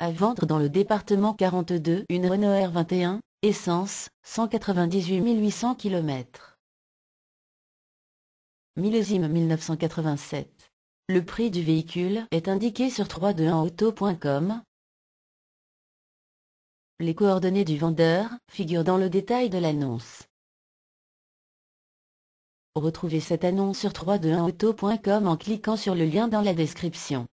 À vendre dans le département 42 une Renault R21, essence, 198 800 km. Millésime 1987. Le prix du véhicule est indiqué sur 321auto.com. Les coordonnées du vendeur figurent dans le détail de l'annonce. Retrouvez cette annonce sur 321auto.com en cliquant sur le lien dans la description.